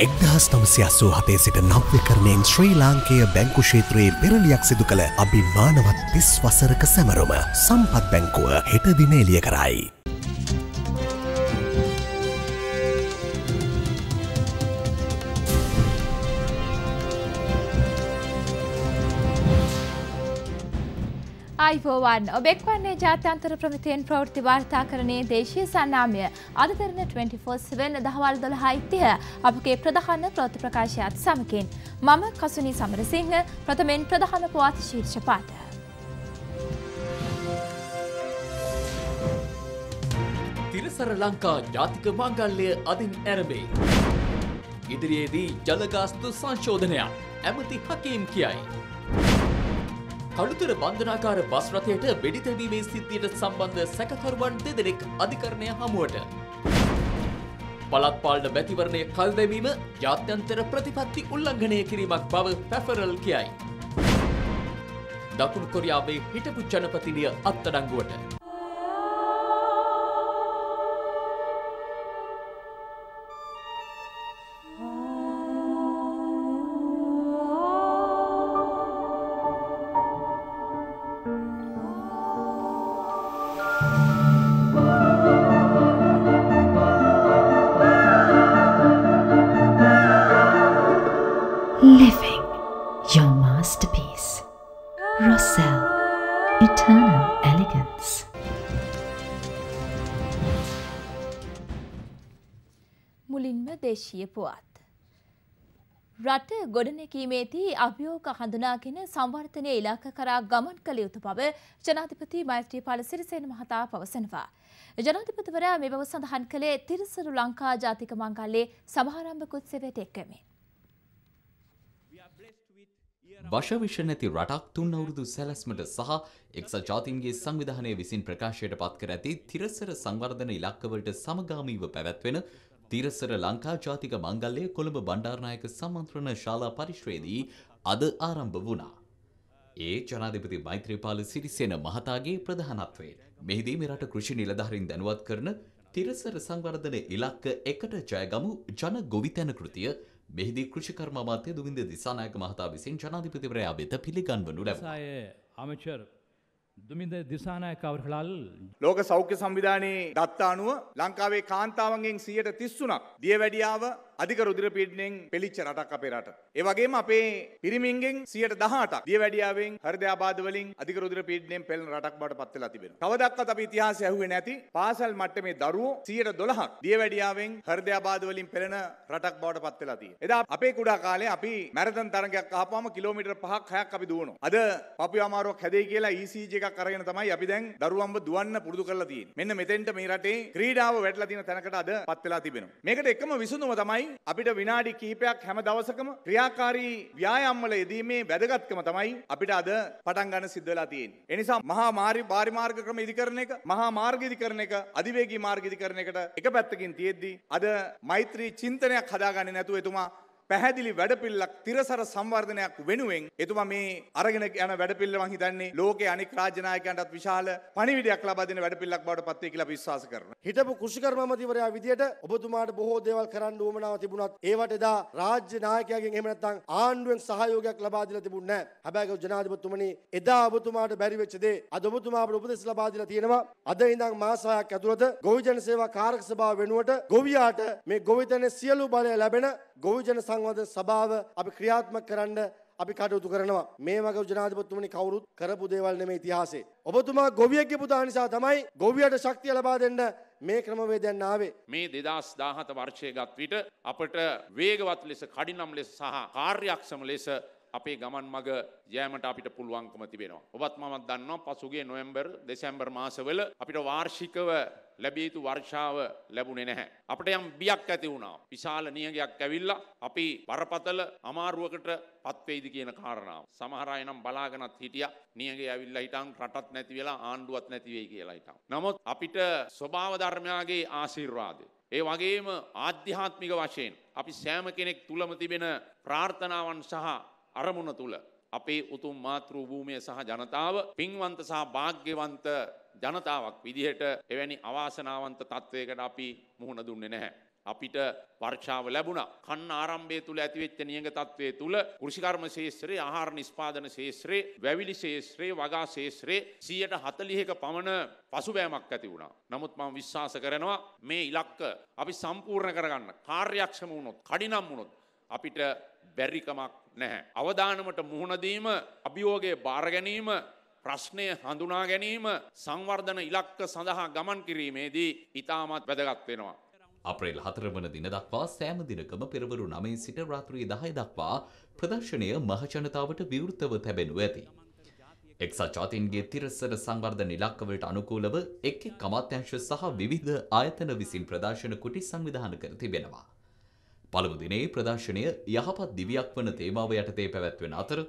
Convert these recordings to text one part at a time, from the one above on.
එක්දහස් නමසි අස්සූ හතේ සිට නව්‍යකරණයෙන් ශ්‍රී ලාංකේය බැංකු ෂේත්‍රයේ පෙරලියක් සිදු කළ අභිමානවත් තිස් වසරක සැමරුම සම්පත් බැංකුව හෙටදින එලිය කරයි. අයිෝවන් ඔබෙක් වන්නේ ජාත්‍යන්තර ප්‍රමිතියෙන් ප්‍රවෘති වාර්තා කරණයේ දේශය සන්නාමය අධතරන 24වෙන් දහවල් දොළ හෛත්‍යය අපගේ ප්‍රධහන්න ප්‍රෝති ප්‍රකාශයත් සමකින්. මම කසුනි සමරසිංහ ප්‍රථමෙන් ප්‍රධහන පුවත් ශීර්ෂ පාට. තිරසර ලංකා ජාතික මංගල්ලය අධින් ඇරබේ. ඉදිරියේදී ජලගාස්තු සංශෝධනයක් ඇමති හකීම් කියයි. කළුතර බන්ධනාකාර බස් රථයට වෙඩි තැබීමේ සිද්ධියට සම්බන්ධ සැකකරුවන් දෙදෙනෙක් අධිකරණය හමුවට. පළත් පාලන මැතිවරණය කල් දැමීම ජාත්‍යන්තර ප්‍රතිපත්ති උල්ලංඝනය කිරීමක් බව පැෆරල් කියයි. දකුණු කොරියාවේ හිටපු ජනපතිනිය අත්අඩංගුවට දේශීය පුවත්. රට ගොඩනැකීමේදී අභියෝග හඳුනාගෙන සංවර්ධනය ඉලක්ක කරා ගමන් කළ යුතු බව ජනාධිපති මෛත්‍රීපාල සිරිසේන මහතා පවසනවා. ජනාධිපතිවරයා මේ බව සඳහන් කළේ තිරිසරු ලංකා ජාතික මංගල්ලේ සමාරම්භක උත්සවයට එක්වෙමින්. වශවිෂ නැති රටක් තුන් අවුරුදු සැලැස්මට සහ එක්ස ජාතින්ගේ සංවිධානය විසින් ප්‍රකාශයට පත් කර ඇති තිරසර සංවර්ධන ඉලක්කවලට සමගාමීව පැවැත්වෙන තිරසර ලංකා ජාතික මංගල්ලය කොළඹ බණ්ඩාරනායක සමන්ත්‍රණ ශාලා පරිශ්‍රයේදී අද ආරම්භ වුණා. ඒ ජනාධිපති මෛත්‍රීපාල සිරිසේන මහතාගේ ප්‍රධානත්වයෙන් මෙහිදී මෙරට කෘෂි නිලධාරීන් දැනුවත් කරන තිරසර සංවර්ධන ඉලක්ක එකට ජයගමු ජන ගොවිතැන කෘතිය මෙහිදී කෘෂිකර්ම අමාත්‍ය දුවින්ද දිසානායක මහතා විසින් ජනාධිපතිවරයා වෙත පිළිගන්වනු ලැබුණා. ආමචර් දුමින්ද දිසානායක අවர்களால் ලෝක සෞඛ්‍ය සංවිධානයේ දත්ත අනුව ලංකාවේ කාන්තාවන්ගෙන් 133ක් දියවැඩියාව අධික රුදිර පීඩනයෙන් පෙළිච්ච රටක් අපේ රට. ඒ වගේම අපේ පිරිමින්ගෙන් 118ක් දියවැඩියාවෙන් හෘද ආබාධ වලින් අධික රුදිර පීඩනයෙන් පෙළෙන රටක් බවට පත් වෙලා තිබෙනවා. කවදාවත් අපි ඉතිහාසය ඇහුවේ නැති පාසල් මට්ටමේ දරුවෝ 112ක් දියවැඩියාවෙන් හෘද ආබාධ වලින් පෙළෙන රටක් බවට පත් වෙලා තියෙනවා. එදා අපේ කුඩා කාලේ අපි මැරතන් තරඟයක් අහපුවාම කිලෝමීටර් 5ක් 6ක් අපි දුවනවා. අද පපුව අමාරුවක් හැදෙයි කියලා ECG එකක් අරගෙන තමයි අපි දැන් දරුවන්ව දුවන්න පුරුදු කරලා තියෙන්නේ. මෙන්න මෙතෙන්ට මේ රටේ ක්‍රීඩාව වැටලා තියෙන තැනකට අද පත් වෙලා තිබෙනවා. මේකට එකම විසඳුම තමයි අපිට විනාඩි කීපයක් හැම දවසකම ක්‍රියාකාරී ව්‍යායාම්වල යෙදීමේ වැදගත්කම තමයි අපිට අද පටන් ගන්න සිද්ධ වෙලා තියෙන්නේ. ඒ නිසා මහා මාරි පාරි මාර්ග ක්‍රම ඉදිකරන එක, මහා මාර්ග ඉදිකරන එක, අධිවේගී මාර්ග ඉදිකරන එකට එක පැත්තකින් තියෙද්දී අද මෛත්‍රී චින්තනයක් හදාගන්නේ නැතුව එතුමා පැහැදිලි වැඩපිල්ලක් තිරසර සංවර්ධනයක් වෙනුවෙන් එතුමා මේ අරගෙන යන වැඩපිල්ල මං හිතන්නේ ලෝකේ අනෙක් රාජ්‍ය නායකයන්ටත් විශාල පණිවිඩයක් ලබා දෙන වැඩපිල්ලක් බවට පත් වෙයි කියලා විශ්වාස කරනවා. හිටපු කෘෂිකර්ම අමාත්‍යවරයා විදියට ඔබතුමාට බොහෝ දේවල් කරන්න උවමනාව තිබුණත් ඒවට එදා රාජ්‍ය නායකයාගෙන් එහෙම නැත්නම් ආණ්ඩුවෙන් සහයෝගයක් ලබා දීලා තිබුණේ නැහැ. හැබැයි ගෞරව ජනාධිපතිතුමනි එදා ඔබතුමාට බැරි වෙච්ච දේ අද ඔබතුමා අපට උපදෙස් ලබා දීලා තියෙනවා. අද ඉඳන් මාස 6ක් ඇතුළත ගොවිජන සේවා කාරක සභාව වෙනුවට ගොවියාට මේ ගොවිතැන සියලු බලය ලැබෙන ගොවිජන සංවර්ධන සභාව අපි ක්‍රියාත්මක කරන්න අපි කටයුතු කරනවා මේ වගේ ජනාධිපතිතුමනි කවුරුත් කරපු දේවල් නෙමේ ඉතිහාසයේ ඔබතුමා ගොවියෙක්ගේ පුතා නිසා තමයි ගොවියට ශක්තිය ලබා දෙන්න මේ ක්‍රමවේදයන් ආවේ මේ 2017 වර්ෂයේ ගත් විට අපට වේගවත් ලෙස කඩිනම් ලෙස සහ කාර්යක්ෂම ලෙස අපේ ගමන් මග යෑමට අපිට පුළුවන්කම තිබෙනවා. ඔබත් මමත් දන්නවා පසුගේ නොවැම්බර් දෙසැම්බර් මාසවල අපිට වාර්ෂිකව ලැබිය යුතු වර්ෂාව ලැබුණේ නැහැ. අපිට යම් බියක් ඇති වුණා. විශාල නියඟයක් ඇවිල්ලා අපි බරපතල අමාරුවකට පත්වෙයිද කියන කාරණාව. සමහර අය නම් බලාගෙනත් හිටියා නියඟේ ඇවිල්ලා හිටන් රටත් නැති වෙලා ආණ්ඩුවත් නැති වෙයි කියලා හිටන්. නමුත් අපිට ස්වභාව ධර්මයාගේ ආශිර්වාදය. ඒ වගේම ආධ්‍යාත්මික වශයෙන් අපි සෑම කෙනෙක් තුලම තිබෙන ප්‍රාර්ථනාවන් සහ අරමුණ තුළ අපේ උතුම් මාතෘ භූමිය සහ ජනතාව පින්වන්ත සහ භාග්‍යවන්ත ජනතාවක් විදිහට එවැනි අවාසනාවන්ත තත්ත්වයකට අපි මුහුණ දුන්නේ නැහැ. අපිට වර්ෂාව ලැබුණා. කන්න ආරම්භය තුල ඇතිවෙච්ච නියඟ තත්වයේ තුල කෘෂිකර්ම ශේෂ්ත්‍රයේ ආහාර නිෂ්පාදන ශේෂ්ත්‍රයේ වැවිලි ශේෂ්ත්‍රයේ වගා ශේෂ්ත්‍රයේ 140ක පමණ පසුබෑමක් ඇති වුණා. නමුත් මම විශ්වාස කරනවා මේ ඉලක්ක අපි සම්පූර්ණ කරගන්න කාර්යක්ෂම වුණොත්, කඩිනම් වුණොත් අපිට බැරිකමක් නැහැ. අවධානමට මුහුණදීම අභියෝගය බාරගැනීම ප්‍රශ්නය හඳුනා ගැනීම සංවර්ධන ඉලක්ක සඳහා ගමන් කිරීමේදී ඉතාමත් වැදගත් වෙනවා. අප්‍රේල් හතරවන දින දක්වා සෑම දිනකම පෙරවරු නමේ සිට රාත්‍රී දහය දක්වා ප්‍රදර්ශනය මහජනතාවට විවෘතව තැබෙනු ඇති. එක්සත් ජාතීන්ගේ තිරස්සර සංවර්ධන ඉලක්කවලට අනුකූලව එක් එක් අමාත්‍යංශ සහ විවිධ ආයතන විසින් ප්‍රදර්ශන කුටි සංවිධාන කර තිබෙනවා. පළමු දිනේ ප්‍රදර්ශනය යහපත් දිවියක් වන තේමාව යටතේ පැවැත්වෙන අතර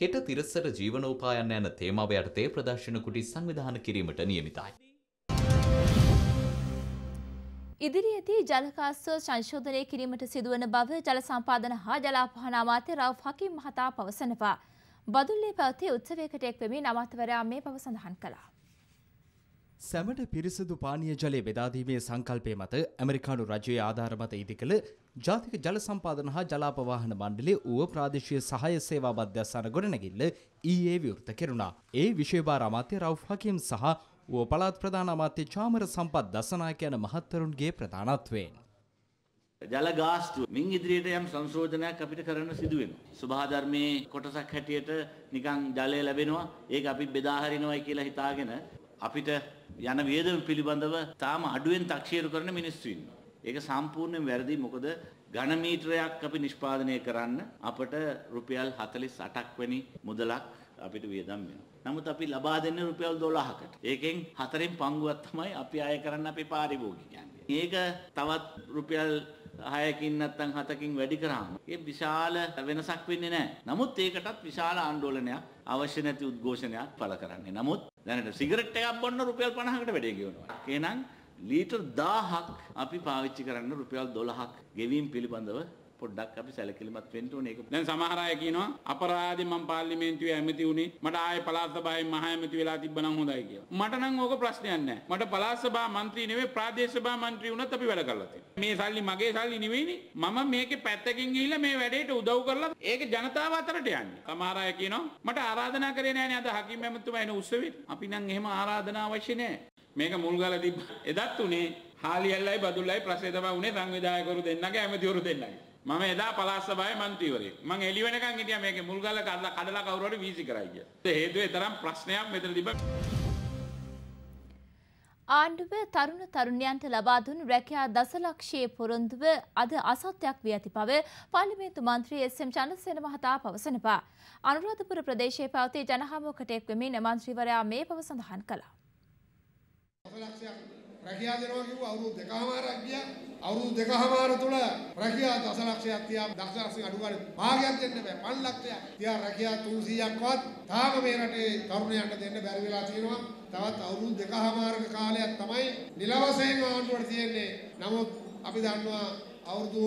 හෙට තිරසර ජීවනෝපායන් යන තේමාව යටතේ ප්‍රදර්ශන කුටි සංවිධාන කිරීමට නියමිතයි. ඉදිරියේදී ජලකාස්ව සංශෝධනය කිරීමට සිදුවන බව ජල සම්පාදන හා ජලාපහන අමාත්‍ය රව් හකිම් මහතා පවසනවා. බදුල්ලේ පැවති උත්සවයකට එක්වෙමින් අමාත්‍යවරයා මේ බව සඳහන් කළා. සැමට පිරිසදු පානය ජලය බෙදාදීමේ සංකල්පය මත ඇමරිකානු රජයේ ආධාර මත ඉදි කළ ජාතික ජල සම්පාදන හා ජලාපවාහන මණ්ඩලේ ඌව ප්‍රාදේශය සහය සේවා මධ්‍යස්ථාන ගොඩනැගිල්ල ඊයේ විවෘත කෙරුණා. ඒ විශේභාර අමාත්‍ය රව් හකීම් සහ ඌව පළාත් ප්‍රධාන අමාත්‍ය චාමර සම්පත් දසනායක යන මහත්තරුන්ගේ ප්‍රධානත්වයෙන්. ජල ගාස්තු මින් ඉදිරියට යම් සංශෝධනයක් අපිට කරන්න සිදු වෙනවා. සුභාධර්මයේ කොටසක් හැටියට නිකන් ජලය ලැබෙනවා. ඒක අපි බෙදා හරිනවයි කියලා හිතාගෙන අපිට යන වියදම පිළිබඳව තාම අඩුවෙන් තක්ෂේරු කරන මිනිස්සු ඉන්නවා. ඒක සම්පූර්ණයෙන් වැරදි. මොකද ඝන මීටරයක් අපි නිෂ්පාදනය කරන්න අපට රුපියල් 48ක් වැනි මුදලක් අපිට වියදම් වෙනවා. නමුත් අපි ලබා දෙන්නේ රුපියල් 12කට. ඒකෙන් හතරෙන් පංගුවක් තමයි අපි ආය කරන්න අපේ පාරිභෝගිකයන්ට. ඒක තවත් රුපියල් 6කින් නැත්නම් 7කින් වැඩි කරාම ඒ විශාල වෙනසක් වෙන්නේ නැහැ. නමුත් ඒකටත් විශාල ආందోලනයක් අවශ්‍ය නැති උද්ඝෝෂණයක් පළ කරන්නේ. නමුත් දැනට සිගරට් එකක් බොන්න රුපියල් 50කට වැඩේ ගෙවනවා. එහෙනම් ලීටර් 1000ක් අපි පාවිච්චි කරන්න රුපියල් 12ක් ගෙවීම පිළිබඳව පොඩ්ඩක් අපි සැලකිලිමත් වෙන්න ඕනේ ඒක. දැන් සමහර අය කියනවා අපරාධේ මම පාර්ලිමේන්තුවේ ඇමති වුණේ මට ආයේ පළාත් සභාවෙන් මහ ඇමති වෙලා තිබ්බනම් හොඳයි කියලා. මට නම් ඕක ප්‍රශ්නයක් නැහැ. මට පළාත් සභා මන්ත්‍රී නෙවෙයි ප්‍රාදේශ සභා මන්ත්‍රී වුණත් අපි වැඩ කරලා තියෙනවා. මේ සල්ලි මගේ සල්ලි නෙවෙයිනේ. මම මේකේ පැත්තකින් ගිහිල්ලා මේ වැඩේට උදව් කරලා ඒක ජනතාව අතරට යන්නේ. සමහර අය කියනවා මට ආරාධනා කරේ නැහැ නේද හකිම් ඇමතුමා එන උත්සවෙට. අපි නම් එහෙම ආරාධනා අවශ්‍ය නැහැ. මේක මුල් ගාලා තිබ්බ. එදත් උනේ හාලියල්ලයි බදුල්ලයි ප්‍රසේතම උනේ සංවිධායකවරු දෙන්නගේ ඇමතිවරු දෙන්නගේ. මම එදා පළාත් සභාවේ മന്ത്രിවරයෙක්. මම එළි වෙනකන් හිටියා මේකේ මුල් ගල කඩලා කඩලා කවුරු හරි වීසි කරයි කියලා. ඒ හේතුව ඒ තරම් ප්‍රශ්නයක් මෙතන තිබ්බා. ආණ්ඩුව තරුණ තරුණයන්ට ලබා දුන් රැකියා දසලක්ෂයේ පොරොන්දුව අද අසත්‍යක් වී ඇති බව පාර්ලිමේන්තු මන්ත්‍රී එස්.එම්. චන්ද්‍රසේන මහතා පවසනවා. අනුරාධපුර ප්‍රදේශයේ පවතී ජනහමුවකට එක් වෙමින් මන්ත්‍රීවරයා මේ බව සඳහන් කළා. රැකියා දෙනවා කිව්ව අවුරුදු දෙකමාරක් ගියා. අවුරුදු දෙකමාර තුල රැකියා දසලක්ෂයක් තියා දසලක්ෂයක් අඩු ගානේ භාගයක් දෙන්න බෑ. 5 ලක්ෂයක් තියා රැකියා 300ක්වත් තාම මේ රටේ තරුණයන්ට දෙන්න බැරි වෙලා තියෙනවා. තවත් අවුරුදු දෙකමාරක කාලයක් තමයි නිල වශයෙන් ආණ්ඩුවට තියෙන්නේ. නමුත් අපි දන්නවා අවුරුදු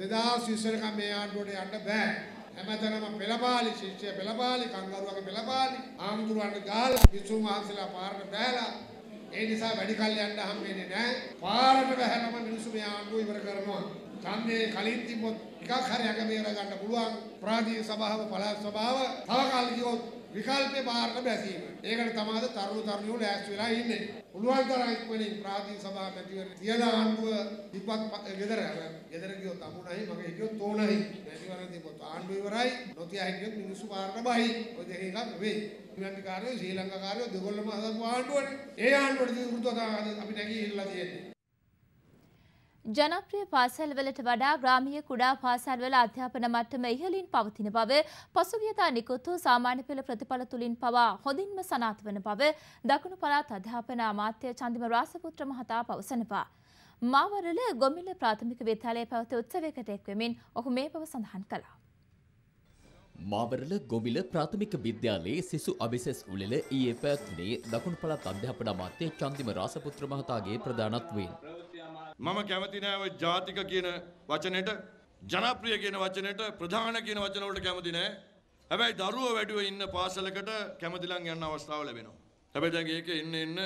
2000 ඉස්සරකම මේ ආණ්ඩුවට යන්න බෑ. හැමතැනම පෙළපාලි ශිෂ්‍ය පෙළපාලි කංගරුවගේ පෙළපාලි ආමුදුරන්ට ගහලා විසුම් වහන්සේලා පාරට බෑලා ඒ නිසා වැඩි කල් යන්න හම් වෙන්නේ නැහැ. පාරට බහැනම මිනිස්සු මේ ආණ්ඩුව ඉවර කරනවා. ඡන්දේ කලින් තිබ්බොත් එකක් හරි අගමේර ගන්න පුළුවන්. ප්‍රාදීය සභාව පළාත් සභාව තව කල් ගියොත් විකල්පේ බාරට බැසීම. ඒකට තමයි තරුණ තරුණියෝ ලෑස්ති වෙලා ඉන්නේ. පුළුවන් තරම් ඉක්මනින් ප්‍රාදීය සභාව මැතිවරණ තියන ආණ්ඩුව විපත් ගෙදර ගෙදර ගියොත් අමුණයි මගේ ගියොත් තෝණයි. මැතිවරණ තිබ්බොත් ආණ්ඩුව ඉවරයි. නොතිය හිටියොත් මිනිස්සු බාරට බහයි. ඔය දෙක එකක් වෙයි. ඉංග්‍රීසිකාරයෝ ශ්‍රී ලංකාකාරයෝ දෙගොල්ලම හදපු ආණ්ඩුවනේ. ඒ ආණ්ඩුවට විරුද්ධව අපි නැගීලා තියෙන්නේ. ජනප්‍රිය පාසල්වලට වඩා ග්‍රාමීය කුඩා පාසල්වල අධ්‍යාපන මට්ටම ඉහළින් පවතින බව පසුගියදා නිකුත් වූ සාමාන්‍ය පෙළ ප්‍රතිඵල තුලින් පවා හොඳින්ම සනාථ වන බව දකුණු පළාත් අධ්‍යාපන අමාත්‍ය චන්දිම රාසපුත්‍ර මහතා පවසනවා. මාවරල ගොමිල ප්‍රාථමික විද්‍යාලයේ පැවති උත්සවයකට එක්වෙමින් ඔහු මේ බව සඳහන් කළා. මාවරල ගොමිල ප්‍රාථමික විද්‍යාලයේ සිසු අභිසෙස් උළෙල ඊයේ පැවැත්වුණේ දකුණු පළාත් අධ්‍යාපන අමාත්‍ය චන්දිම රාසපුත්‍ර මහතාගේ ප්‍රධානත්වයෙන්. මම කැමති නෑ ඔය ජාතික කියන වචනෙට, ජනප්‍රිය කියන වචනෙට, ප්‍රධාන කියන වචන වලට කැමති නෑ. හැබැයි දරුවෝ වැඩිව ඉන්න පාසලකට කැමතිලන් යන්න අවස්ථාව ලැබෙනවා. හැබැයි දැන් ඒක එන්න එන්න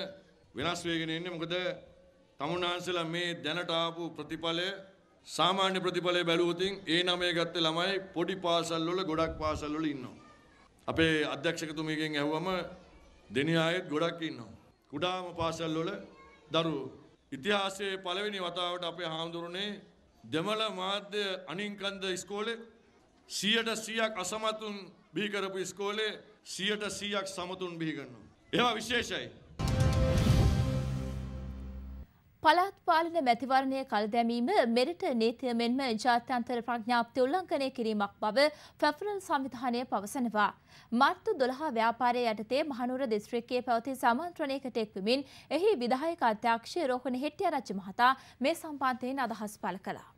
වෙනස් වෙගෙන ඉන්නේ. මොකද තමුන්හන්සලා මේ දැනට ආපු ප්‍රතිඵලය සාමාන්‍ය ප්‍රතිඵලය බැලුවොතින් ඒ නමේ ගත්තේ ළමයි පොඩි පාසල් වල ගොඩක් පාසල් වල ඉන්නවා. අපේ අධ්‍යක්ෂකතුමියගෙන් ඇහුවම දෙනි ආයෙත් ගොඩක් ඉන්නවා. කුඩාම පාසල් වල දරුවෝ. ඉතිහාසයේ පළවෙනි වතාවට අපේ හාමුදුරනේ දෙමළ මාධ්‍ය අනින්කන්ද ඉස්කෝලේ 100%ක් අසමතුන් බිහි කරපු ඉස්කෝලේ 100%ක් සමතුන් බිහි කරනවා. ඒවා විශේෂයි. පළාත් පාලන මැතිවරණය කල්දැමීම මෙරට නීතිය මෙන්ම ජාත්‍යන්තර ප්‍රඥාප්ති උල්ලංඝනය කිරීමක් බව ෆෙෆරල් සංවිධානය පවසනවා. මර්තු 12 ව්‍යාපාරයේ යටතේ මහනුවර දිස්ත්‍රික්කයේ පැවති සමන්ත්‍රණයකට එක්වමින් එහි විධායක අධ්‍යක්ෂ රෝහණ හෙට්ටිආරච්චි මහතා මේ සම්බන්ධයෙන් අදහස් පළ කළා.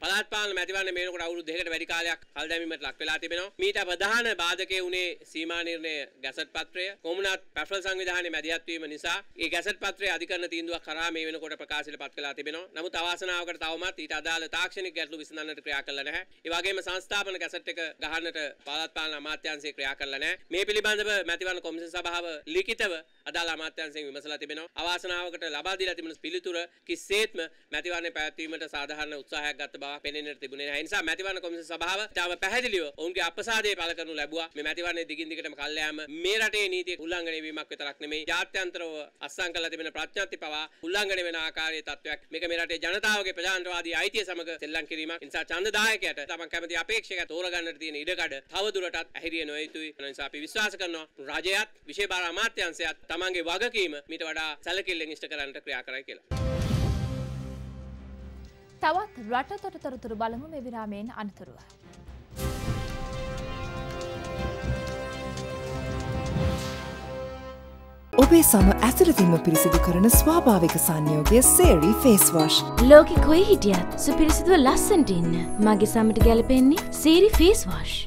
පළාත් පාලන මැතිවරණ මේනකොට අවුරුදු දෙකකට වැඩි කාලයක් කල් දැමීමට ලක් වෙලා තිබෙනවා. මීට ප්‍රධාන බාධකයේ උනේ සීමා නිර්ණය ගැසට් පත්‍රය. කොමුණත් පැෆල් සංවිධානයේ මැදිහත් වීම නිසා ඒ ගැසට් පත්‍රය අධිකරණ තීන්දුවක් කරා මේ වෙනකොට ප්‍රකාශයට පත් වෙලා තිබෙනවා. නමුත් අවාසනාවකට තවමත් ඊට අදාළ තාක්ෂණික ගැටලු විසඳන්නට ක්‍රියා කළා නැහැ. ඒ වගේම සංස්ථාපන ගැසට් එක ගහන්නට පළාත් පාලන අමාත්‍යාංශය ක්‍රියා කළා නැහැ. මේ පිළිබඳව මැතිවරණ කොමිෂන් සභාව ලිඛිතව අදාළ අමාත්‍යංශයෙන් විමසලා තිබෙනවා. අවාසනාවකට ලබා දීලා තිබෙන පිළිතුර කිසිසේත්ම මැතිවරණය පැවැත්වීමට සාධාරණ උත්සාහයක් ගත බව පෙනෙන්නට තිබුණේ නැහැ. ඒ නිසා මැතිවරණ කොමිසම සභාව ඉතාම පැහැදිලිව ඔවුන්ගේ අපසාදය පළ කරනු ලැබුවා. මේ මැතිවරණයේ දිගින් දිගටම කල්යෑම මේ රටේ නීතිය උල්ලංඝනය වීමක් විතරක් නෙමෙයි ජාත්‍යන්තරව අත්සන් කරලා තිබෙන ප්‍රඥාති පවා උල්ලංඝනය වෙන ආකාරයේ තත්වයක්. මේක මේ රටේ ජනතාවගේ ප්‍රජාතන්ත්‍රවාදී අයිතිය සමග සෙල්ලම් කිරීමක්. ඒ නිසා ඡන්දදායකයට තමන් කැමති අපේක්ෂක තෝරගන්නට තියෙන ඉඩකඩ තවදුරටත් ඇහිරිය නොයුතුයි. ඒ නිසා අපි විශ්වාස කරනවා රජයත් විශේෂ බාර අමාත්‍යාංශයත් තමන්ගේ වගකීම මිට වඩා සැලකිල්ලෙන් ඉෂ්ට කරන්නට ක්‍රියා කරයි කියලා. තවත් රට තොරතොරතුරු බලමු මේ විරාමයෙන් අනතුරුව. ඔබේ සම ඇසරදිම පිරිසිදු කරන ස්වාභාවික සංයෝගය සේරී ෆේස්වශ් ලෝකෙ කොයි හිටියත් සුපිරිසිදුව ලස්සන්ට ඉන්න මගේ සමට ගැලපෙන්නේ සේරි ෆේස්වශ්.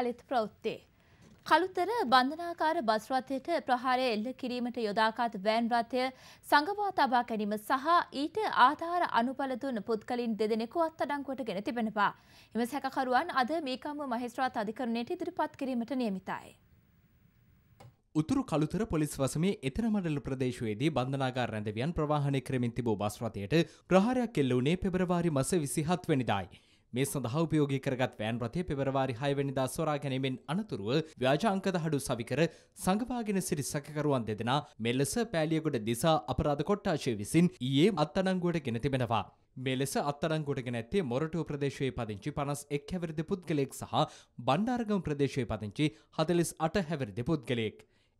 යළිත් ප්‍රවෘත්ති. කළුතර බන්ධනාකාර බස් රථයට ප්‍රහාරය එල්ල කිරීමට යොදාගත් වෑන් රථය සංගවා තබා ගැනීම සහ ඊට ආධාර අනුබල දුන් පුද්ගලින් දෙදෙනෙකු අත්අඩංගුවට ගෙන තිබෙනවා. එම සැකකරුවන් අද මේකම්ම මහේස්ත්‍රාත් අධිකරණයට ඉදිරිපත් කිරීමට නියමිතයි. උතුරු කළුතර පොලිස් වසමේ එතන මඩල ප්‍රදේශයේදී බන්ධනාගාර රැඳවියන් ප්‍රවාහනය කරමින් තිබූ බස් රථයට ප්‍රහාරයක් එල්ල වුණේ පෙබරවාරි මස 27 වෙනිදායි. මේ සඳහා උපයෝගී කරගත් වෑන් රථය පෙබරවාරි 6 වෙනිදා සොරා ගැනීමෙන් අනතුරුව ව්‍යාජ අංක දහඩු සවිකර සංගපාගෙන සිටි සැකකරුවන් දෙදෙනා මෙලෙස පෑලියගොඩ දිසා අපරාධ කොට්ටාශය විසින් ඊයේ අත්අඩංගුවට ගෙන තිබෙනවා. මෙලෙස අත්තරංගොටගෙන ඇත්තේ මොරටුව ප්‍රදේශයේ පදිංචි පනස් එක් හැවිරිදි පුද්ගලයෙක් සහ බණ්ඩාරගම ප්‍රදේශයේ පදිංචි හදලිස් අට හැවිරිදි පුද්ගලයෙක්.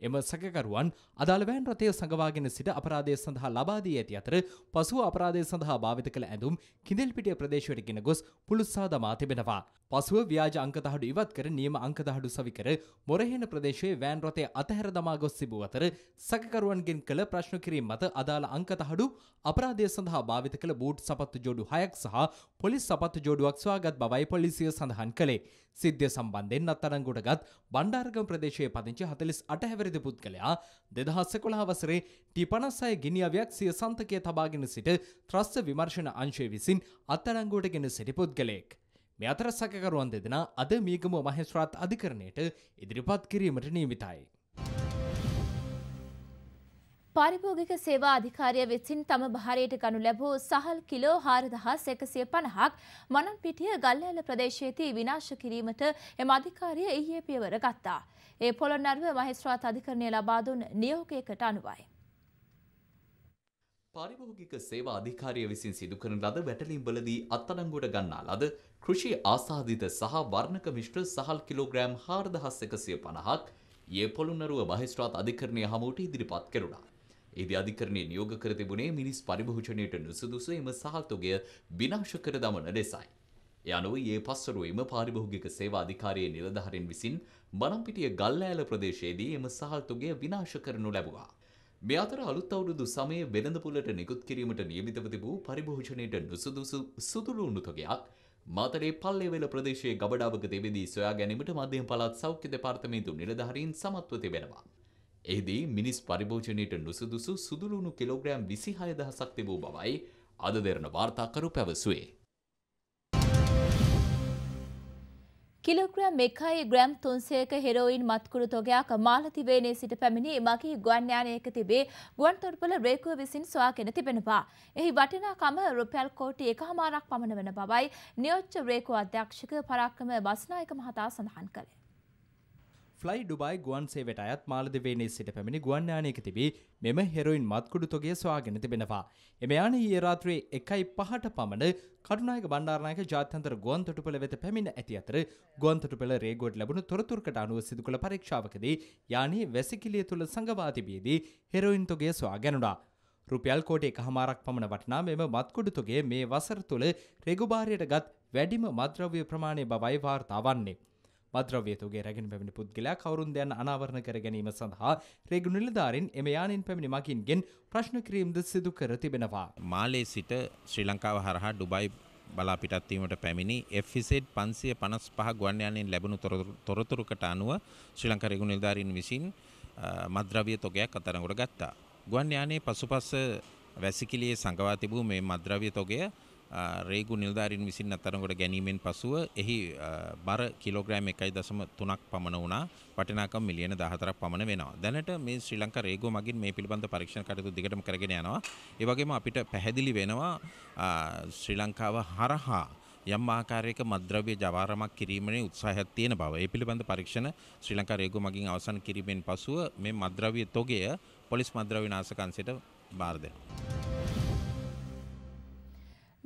එම සැකකරුවන් අදාළ වෑන් රථය සඟවාගෙන සිට අපරාධය සඳහා ලබා දී ඇති අතර පසුව අපරාධය සඳහා භාවිත කළ ඇඳුම් කිඳෙල්පිටිය ප්‍රදේශයට ගෙන ගොස් පුළුස්සා දමා තිබෙනවා. පසුව ව්‍යාජ අංකදහඩු ඉවත් කර නියම අංකදහඩු සවිකර මොරහේන ප්‍රදේශයේ වෑන් රථය අතහැර දමා ගොස් තිබූ අතර සැකකරුවන්ගෙන් කළ ප්‍රශ්න කිරීම මත අදාළ අංකදහඩු අපරාධය සඳහා භාවිත කළ බූට් සපත්තු ජෝඩු හයක් සහ පොලිස් සපත්තු ජෝඩුවක් සොයාගත් බවයි පොලිසිය සඳහන් කළේ. සිද්ධිය සම්බන්ධයෙන් අත්අඩංගුවට ගත් බණ්ඩාරගම ප්‍රදේශයේ පදිංචි 48 හැවිරි පරිදි පුද්ගලයා දෙදහස්ස කොළහ වසරේ ටිපනස්සය ගිනි අවයක් සිය සන්තකය තබාගෙන සිට ත්‍රස්ස විමර්ශණ අංශය විසින් අත්තරංගුවට ගෙන සිටි පුද්ගලයෙක්. මෙ අතර සැකකරුවන් දෙදෙන අද මීගමුව මහෙස්ත්‍රාත් අධිකරණයට ඉදිරිපත් කිරීමට නීමිතයි. පරිභෝගික සේවා අධිකාරය වෙතින් තම භාරයට ගනු ලැබූ සහල් කිලෝ හාරදහස් එකසිය පණහක් මනන් පිටිය ගල්ඇල ප්‍රදේශයේති විනාශ කිරීමට එම අධිකාරය ඊයේ පියවර ගත්තා. ඒ පොළොන්නරුව මහිස්ත්‍රාත් අධිකරණය ලබාදුන් නියෝගයකට අනුවයි. පරිභෝගික සේවා අධිකාරය විසින් සිදුකරන ලද වැටලින් බලදී අත්තඩංගුවට ගන්නා ලද කෘෂි ආසාධිත සහ වර්ණක මිශ්‍ර සහල් කිලෝග්‍රෑම් හාරදහස් එකසිය පණහක් ඒ පොළොන්නරුව මහිස්ත්‍රාත් අධිකරණය හමුවට ඉදිරිපත් කෙරුණා. එහිදී අධිකරණය නියෝග කර තිබුණේ මිනිස් පරිභෝජනයට නුසුදුසු එම සහතුකය විනාශ කර දමන ලෙසයි. ඒ අනුව ඒ පස්සරුවීම පාරිභෝගික සේවා අධිකාරයේ නිලධාරීන් විසින් මනම්පිටිය ගල්ලෑල ප්‍රදේශයේදී එම සහල්තුගේ විනාශ කරනු ලැබුවා. මේ අතර අලුත් අවුරුදු සමයේ වෙළඳපොළට නිකුත් කිරීමට නියමිතව තිබූ පරිභෝජනයට නුසුදුසු සුදුළු උණුතකයක් මාතරේ පල්ලේවැල ප්‍රදේශයේ ගබඩාවක දෙවිදී සොයා ගැනීමට මධ්‍යම පළාත් සෞඛ්‍ය දෙපාර්තමේන්තු නිලධාරීන් සමත්ව තිබෙනවා. එහිදී මිනිස් පරිභෝජනයට නුසුදුසු සුදුලුණු කිලෝග්‍රෑම් විසි හය දහසක් තිබූ බවයි අද දෙරන වාර්තාකරු පැවසුවේ. කිලෝග්‍රෑම් එකයි ග්‍රෑම් තුන්සයක හෙරෝයින් මත්කුරු තොගයක් මාලතිවේනේ සිට පැමිණි මගේ ගුවන්යානයක තිබේ ගුවන් තොරපල රේකුව විසින් සොයාගෙන තිබෙනවා. එහි වටිනාකම රුපැල් කෝටි එකහමාරක් පමණ වන බවයි නියෝච්ච රේකෝ අධ්‍යක්ෂක පරක්කම බස්නායක මහතා සඳහන් කළේ. ෆ්ලයි ඩුබයි ගුවන් සේවට අයත් මාලදිවේනේ සිට පැමිණි ගුවන් යානයක තිබී මෙම හෙරොයින් මත්කුඩු තොගේ සොයාගෙන තිබෙනවා. එම යානය ඊයේ රාත්‍රියේ 1:05ට පමණ කරුණායක බණ්ඩාරනායක ජාත්‍යන්තර ගුවන් තොටුපළ වෙත පැමිණ ඇති අතර ගුවන් තොටුපළ රේගොඩ් ලැබුණු තොරතුරුකට අනුව සිදු කළ පරීක්ෂාවකදී යානයේ වැසිකිළිය තුල සංගවා තිබියදී හෙරොයින් තොගේ සොයා ගැනුණා. රුපියල් කෝටි එකහමාරක් පමණ වටනා මෙම මත්කුඩුතුගේ මේ වසර තුළ රෙගුභාරයට ගත් වැඩිම මද්‍රව්‍ය ප්‍රමාණය බවයි වාර්තා වන්නේ. මද්‍රව්‍යතුගේ රැගෙන පැමිණි පුද්ගලයා කවරුන් දැන් අනාවරණ කර ගැනීම සඳහා රේගු නිලධාරින් එම යානින් පැමිණි මගින්ගෙන් ප්‍රශ්න කිරීම්ද සිදු කර තිබෙනවා. මාලේ සිට ශ්‍රී ලංකාව හරහා ඩුබයි බලාපිටත්වීමට පැමිණි එෆිසෙඩ් පන්සිය පනස් පහ ගුවන්යානෙන් ලැබුණු තොරතුරකට අනුව ශ්‍රී ලංක රෙගු නිලධාරීන් විසින් මද්‍රව්‍ය තොගයක් අතරගොඩ ගත්තා. ගුවන්යානේ පසුපස වැසිකිලියේ සඟවා තිබූ මේ මද්‍රව්‍ය තොගය රේගු නිල්ධාරීන් විසින් අත්තරගොට ගැනීමෙන් පසුව එහි බර කිලෝග්‍රෑම් එකයි දසම තුනක් පමණ වුණා පටනාකම් මිලියන දහතරක් පමණ වෙනවා දැනට මේ ශ්‍රී ලංකා රේගෝ මගින් මේ පිළිබඳ පරීක්ෂණ කටයුතු දිගටම කරගෙන යනවා ඒ වගේම අපිට පැහැදිලි වෙනවා ශ්‍රී ලංකාව හරහා යම් ආකාරයක මද්‍රව්‍ය ජවාරමක් කිරීමේ උත්සාහයක් තියෙන බව. ඒ පිළිබඳ පරීක්ෂණ ශ්‍රී ලංකා රේගෝ මගින් අවසන් කිරීමෙන් පසුව මේ මද්‍රව්‍ය තොගය පොලිස් මද්‍රව්‍ය නාශක අංශයට බාර දෙනවා.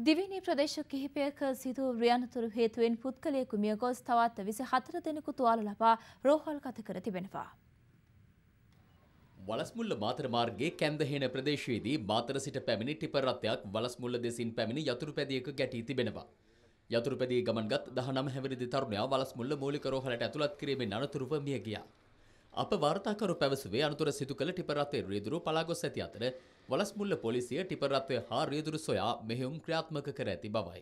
දිවිනි ප්‍රදේශ කිහිපයක සිදු රියනතුරු හේතුවෙන් පුද්ගලයෙකු මිය ගොස් තවත් විසි හතර දෙනෙකු තුවාල ලබා රෝහල් ගත කර තිබෙනවා. වලස්මුල්ල බාතර මාර්ගයේ කැන්දහේන ප්‍රදේශයේදී බාතර සිට පැමිණි ටිපර් රථයක් වලස්මුල්ල දෙසින් පැමිණි යතුරුපැදියක ගැටී තිබෙනවා. යතුරුපැදියේ ගමන්ගත් 19 හැවිරිදි තරුණයා වලස්මුල්ල මූලික රෝහලට ඇතුළත් කිරීමෙන් අනතුරුව මිය ගියා. අප වාර්තාකරු පැවසුවේ අනතුර සිදු කළ ටිපර් රථයේ රියදුරු පලාගොස් ඇති අතර වලස්මුල්ල පොලිසිය ටිපරත්වය හා රියදුරු සොයා මෙහෙුම් ක්‍රියාත්මක කර ඇති බවයි.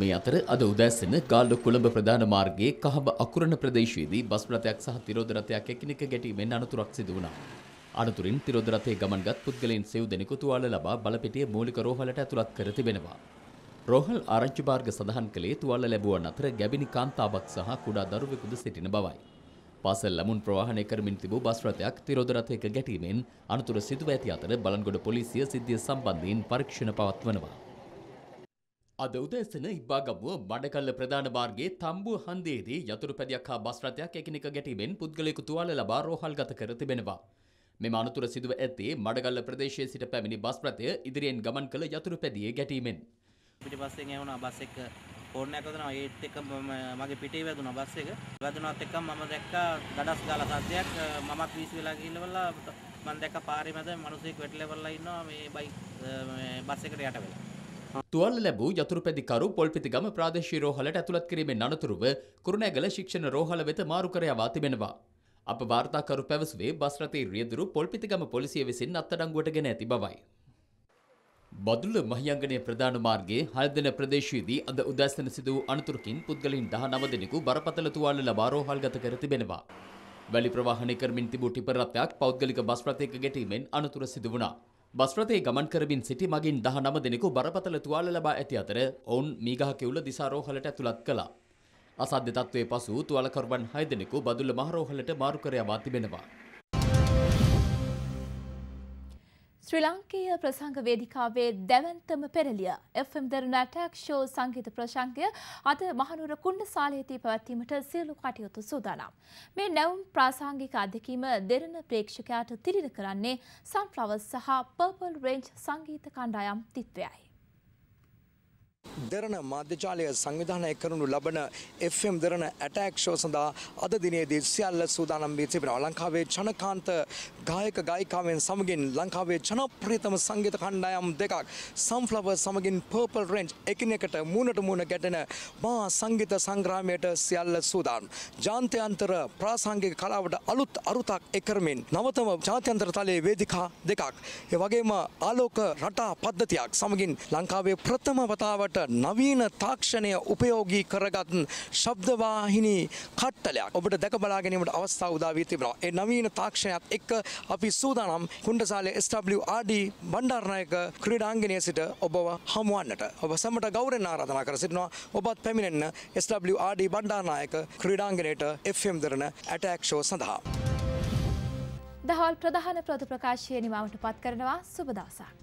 මේ අතර අද උදැස්සන ගාල්ල කුළඹ ප්‍රධාන මාර්ගයේ කහඹ අකුරණ ප්‍රදේශයේදී බස් රථයක් සහ තිරෝධ රථයක් එකිනෙක ගැටීමෙන් අනතුරක් සිදු වුණා. අනතුරින් තිරෝධ රථයේ ගමන්ගත් පුද්ගලයන් සෙව් දෙනෙකු තුවාල ලබා බලපිටියේ මූලික රෝහලට ඇතුළත් කර තිබෙනවා. රෝහල් ආරංචි මාර්ග සඳහන් කළේ තුවාල ලැබුවන් අතර ගැබිනි කාන්තාවක් සහ කුඩා දරුවෙකුද සිටින බවයි. පාසල් ළමුන් ප්‍රවාහනය කරමින් තිබූ බස් රථයක් තිරෝධ රථයක ගැටීමෙන් අනතුර සිදුව ඇති අතර බලන්ගොඩ පොලිසිය සිද්ධිය සම්බන්ධයෙන් පරීක්ෂණ පවත්වනවා. අද උදෑසන ඉබ්බාගමුව බඩකල්ල ප්‍රධාන මාර්ගයේ තම්බුව හන්දේදී යතුරු පැදියක් හා බස් රථයක් එකිනෙක ගැටීමෙන් පුද්ගලයෙකු තුවාල ලබා රෝහල්ගත කර තිබෙනවා. මෙම අනතුර සිදුව ඇත්තේ මඩගල්ල ප්‍රදේශයේ සිට පැමිණි බස් රථය ඉදිරියෙන් ගමන් කළ යතුරු පැදියේ ගැටීමෙන්. පිටිපස්සෙන් එවුණා බස් එක කෝර්නයක් වදිනවා ඒත් එක්ක මගේ පිටේ වැදුනා බස් එක. වැදුනත් එක්කම මම දැක්කා ගඩස් ගාලා සද්දයක් මමත් වීසි වෙලා ගිහිල්ලා මම දැක්කා පාරේ මැද මිනිහෙක් වැටිලා ඉන්නවා මේ බයික් බස් එකට යට වෙලා. තුවල් ලැබූ ජතුරපැදිකරු පොල්පිති ගම ප්‍රාදේශී රෝහලට ඇතුළත් කිරීමෙන් අනතුරුව කුරුණෑගල ශික්ෂණ රෝහල වෙත මාරු කර යවා තිබෙනවා. අප වාර්තාකරු පැවසුවේ බස් රථයේ රියදුරු පොල්පිතිගම පොලිසිය විසින් අත්අඩංගුවට ගෙන ඇති බවයි. බදුල්ල මහියංගනය ප්‍රධාන මාර්ගයේ හල්දන ප්‍රදේශයේදී අද උදැසන සිදු වූ අනතුරකින් පුද්ගලයින් 19 දෙනෙකු බරපතල තුවාල ලබා රෝහල්ගත කර තිබෙනවා. වැලි ප්‍රවාහනය කරමින් තිබූ ටිපර් රථයක් පෞද්ගලික බස් රථයක ගැටීමෙන් අනතුර සිදු වුණා. බස් රථයේ ගමන් කරමින් සිටි මගින් 19 දෙනෙකු බරපතල තුවාල ලබා ඇති අතර ඔවුන් මීගහ කෙවුල දිසා රෝහලට ඇතුළත් කළා. අසාධ්‍ය තත්ත්වයේ පසු තුවාලකරුවන් 6 දෙනෙකු බදුල්ල මහ රෝහලට මාරු කර යවා තිබෙනවා. ශ්‍රී ලංකීය ප්‍රසංග වේදිකාවේ දැවන්තම පෙරලිය FM දරුණ ඇටැක් ෂෝ සංගීත ප්‍රසංගය අද මහනුවර කුණ්ඩසාලයේදී පැවැත්වීමට සියලු කටයුතු සූදානම්. මේ නැවුම් ප්‍රාසංගික අධ්‍යක්ීම දෙරණ ප්‍රේක්ෂකයාට තිරිර කරන්නේ සන්ෆ්ලවර්ස් සහ පර්පල් රේන්ජ් සංගීත කණ්ඩායම් තිත්වයයි. දෙරණ මාධ්‍යජාලය සංවිධානය කරනු ලබන FM දෙරණ ඇටෑක් ෂෝ සඳහා අද දිනේදී සියල්ල සූදානම් වී තිබෙනවා. ලංකාවේ ජනකාන්ත ගායක ගායිකාවෙන් සමගින් ලංකාවේ ජනප්‍රියතම සංගීත කණ්ඩායම් දෙකක් Sunflower සමගින් Purple Range එකිනෙකට මූණට මූණ ගැටෙන මහා සංගීත සංග්‍රාමයට සියල්ල සූදානම්. ජාත්‍යන්තර ප්‍රාසංගික කලාවට අලුත් අරුතක් එකරමින් නවතම ජාත්‍යන්තර තලයේ වේදිකා දෙකක්. ඒ වගේම ආලෝක රටා පද්ධතියක් සමගින් ලංකාවේ ප්‍රථම වතාවට රටට නවීන තාක්ෂණය උපයෝගී කරගත් ශබ්දවාහිනි කට්ටලයක් ඔබට දැක බලා ගැනීමට අවස්ථාව උදා වී තිබෙනවා. ඒ නවීන තාක්ෂණයත් එක්ක අපි සූදානම් කුණ්ඩසාලේ SWRD බණ්ඩාරනායක ක්‍රීඩාංගණයේ සිට ඔබව හමුවන්නට. ඔබ සමට ගෞරවයෙන් ආරාධනා කර සිටිනවා. ඔබත් පැමිණෙන්න SWRD බණ්ඩාරනායක ක්‍රීඩාංගණයට FM දරන ඇටැක් ෂෝ සඳහා. දහවල් ප්‍රධාන ප්‍රොතු ප්‍රකාශය නිමාවට පත් කරනවා සුබ දවසක්.